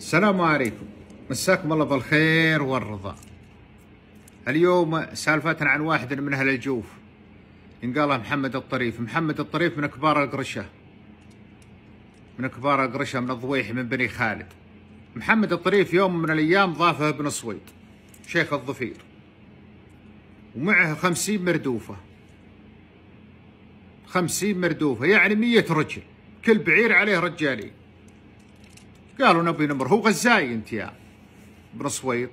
السلام عليكم مساكم الله بالخير والرضا اليوم سالفتنا عن واحد من اهل الجوف ينقاله محمد الطريف محمد الطريف من كبار القرشه من كبار القرشه من الضويح من بني خالد محمد الطريف يوم من الايام ضافه ابن صويد شيخ الظفير ومعه خمسين مردوفه خمسين مردوفه يعني مية رجل كل بعير عليه رجالين قالوا نبي نمر هو غزاي انت يا بن صويط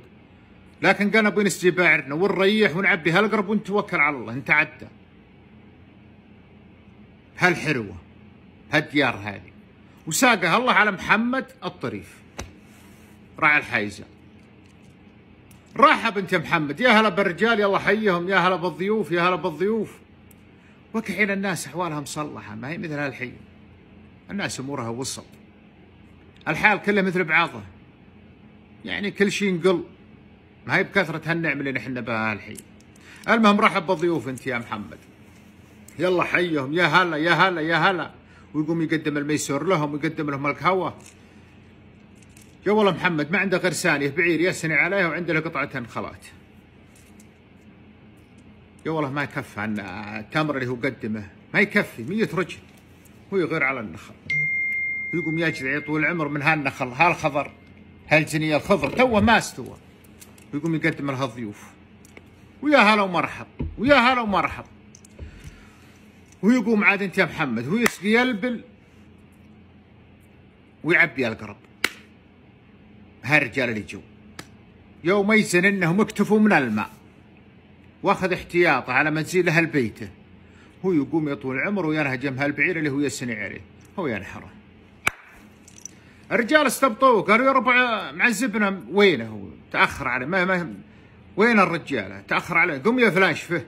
لكن قال نبي نسجي باعرنا ونريح ونعبي هالقرب ونتوكل على الله نتعدى هالحروه هالديار هذه وساقها الله على محمد الطريف راعي الحايزه راح بنت محمد يا هلا بالرجال يلا حيهم يا هلا بالضيوف يا هلا بالضيوف وكحين الناس احوالها مصلحه ما هي مثل هالحين الناس امورها وسط الحال كله مثل بعضه يعني كل شيء ينقل ما هي بكثرة هالنعم اللي نحن بها الحين المهم رحب بضيوف انت يا محمد يلا حيهم يا هلا يا هلا يا هلا ويقوم يقدم الميسور لهم ويقدم لهم القهوة يا والله محمد ما عنده غير ثانية بعير يسني عليها وعنده له قطعة خلات يا والله ما يكفى عن التمر اللي هو قدمه ما يكفي مية رجل هو يغير على النخل يقوم يجري طول العمر من هالنخل هالخضر هالجنيه الخضر توه ما استوى ويقوم يقدم لها الضيوف ويا هلا ومرحب ويا هلا ومرحب ويقوم عاد انت يا محمد ويسقي يلبل ويعبي القرب هالرجال اللي جو يوم يزن انهم اكتفوا من الماء واخذ احتياطه على منزل اهل بيته هو يقوم يطول عمره ويرهجم هالبعير اللي هو يسني عليه هو ينحره الرجال استبطوه قالوا يا ربع معذبنا وينه هو تاخر عليه ما ما وين الرجال تاخر عليه قم يا فلان شفه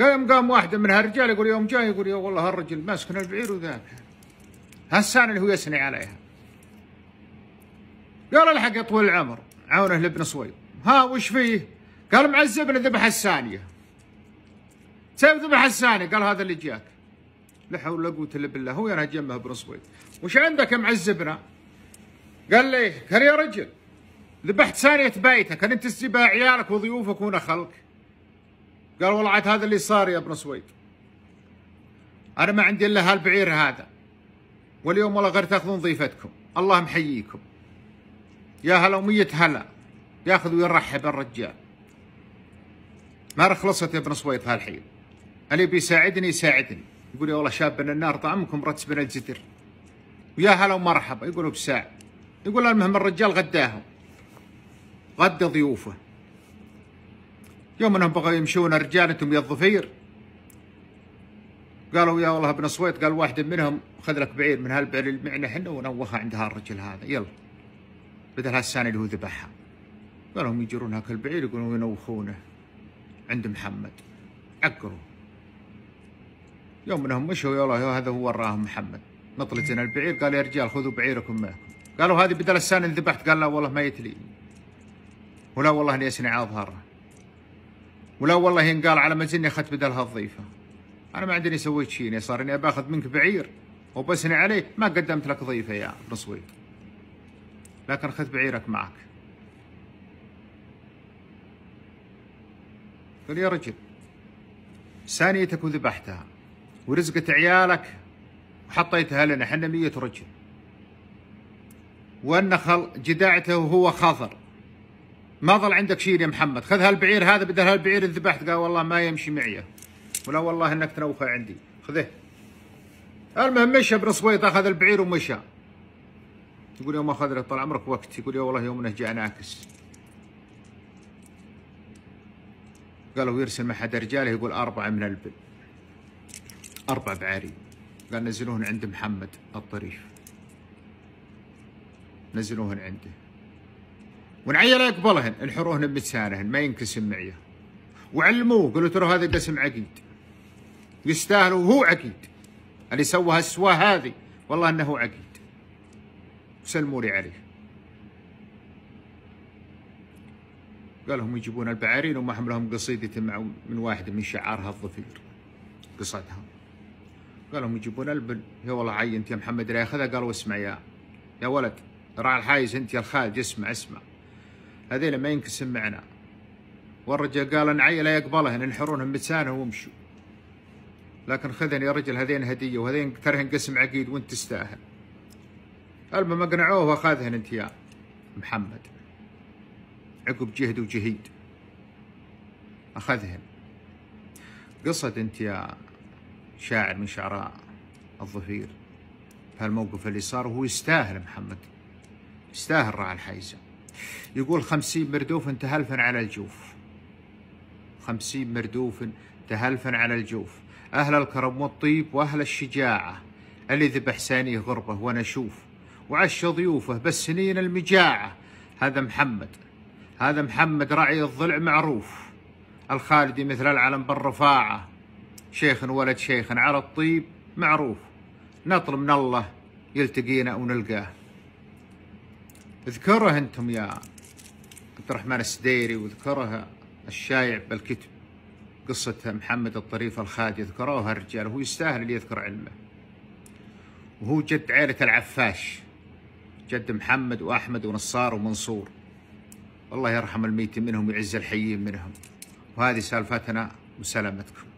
قام قام واحد من هالرجال يقول يوم جاي يقول يا والله هالرجل ماسكن البعير وذابح هالسان اللي هو يسني عليها قال الحق يا طويل العمر عونه لابن صويب ها وش فيه؟ قال معذبنا ذبح الثانيه سيف ذبح الثانيه قال هذا اللي جاك لا حول ولا قوه الا بالله هو ينهج جمه بن صويد وش عندك يا معزبنا؟ قال لي قال يا رجل ذبحت ثانية بيتك هل انت تسيبها عيالك وضيوفك ونخلك؟ قال والله عاد هذا اللي صار يا ابن سويد انا ما عندي الا هالبعير هذا واليوم والله غير تاخذون ضيفتكم الله محييكم يا هلا ومية هلا ياخذ ويرحب الرجال ما خلصت يا ابن سويد هالحين اللي بيساعدني يساعدني يقول يا والله شابنا النار طعمكم رتبنا الجدر ويا هلا ومرحبا يقولوا بساع يقول المهم الرجال غداهم غدى ضيوفه يوم انهم بغوا يمشون رجال انتم يا الظفير قالوا يا والله ابن صويت قال واحد منهم خذ لك بعير من هالبعير اللي معنا احنا ونوخها عند هالرجل هذا يلا بدل هالسنه اللي هو ذبحها قالهم يجرون هاك البعير يقولون ينوخونه عند محمد عقروه يوم انهم مشوا يلا هذا هو وراهم محمد مطلتنا البعير قال يا رجال خذوا بعيركم معكم قالوا هذه بدل السنه ذبحت قال لا والله ما يتلي ولا والله اني اسني على ظهره ولا والله ينقال على ما اخذت بدلها الضيفه انا ما عندي سويت شيء صار اني باخذ منك بعير وبسني عليه ما قدمت لك ضيفه يا ابن لكن خذ بعيرك معك قال يا رجل ثانيتك وذبحتها ورزقة عيالك وحطيتها لنا احنا مية رجل والنخل جداعته وهو خضر ما ظل عندك شيء يا محمد خذ هالبعير هذا بدل هالبعير ذبحت قال والله ما يمشي معي ولا والله انك تنوخه عندي خذه المهم مشى بن صويط اخذ البعير ومشى يقول يوم اخذ له طال عمرك وقت يقول يا والله يوم انه جاء ناكس قالوا يرسل احد رجاله يقول اربعه من البل أربع بعاري قال نزلوهن عند محمد الطريف نزلوهن عنده لا يقبلهن انحروهن بمتسانهن ما ينكسم معيه وعلموه قالوا ترى هذا دسم عقيد يستاهل وهو عقيد اللي سوى هالسواه هذه والله انه عقيد وسلموا لي عليه قال لهم يجيبون البعارين وما حملهم قصيدة مع من واحد من شعارها الظفير قصتها قالوا يجيبون البن يا والله عي انت يا محمد لا ياخذها قالوا اسمع يا يا ولد راعي الحايز انت يا الخالج اسمع اسمع هذيلا ما ينقسم معنا والرجال قال ان عي لا يقبلهن انحرونهم متسانه وامشوا لكن خذن يا رجل هذين هديه وهذين ترهن قسم عقيد وانت تستاهل المهم اقنعوه واخذهن انت يا محمد عقب جهد وجهيد اخذهن قصد انت يا شاعر من شعراء الظهير هالموقف اللي صار وهو يستاهل محمد يستاهل راعي الحيزة يقول خمسين مردوف تهلفا على الجوف خمسين مردوف تهلفا على الجوف أهل الكرم والطيب وأهل الشجاعة اللي ذبح سانيه غربه وأنا أشوف وعش ضيوفه بالسنين المجاعة هذا محمد هذا محمد راعي الضلع معروف الخالدي مثل العلم بالرفاعة شيخ ولد شيخ على الطيب معروف نطلب من الله يلتقينا ونلقاه اذكره انتم يا عبد الرحمن السديري واذكرها الشايع بالكتب قصة محمد الطريف الخادي اذكروها الرجال وهو يستاهل اللي يذكر علمه وهو جد عائلة العفاش جد محمد وأحمد ونصار ومنصور الله يرحم الميت منهم ويعز الحيين منهم وهذه سالفتنا وسلامتكم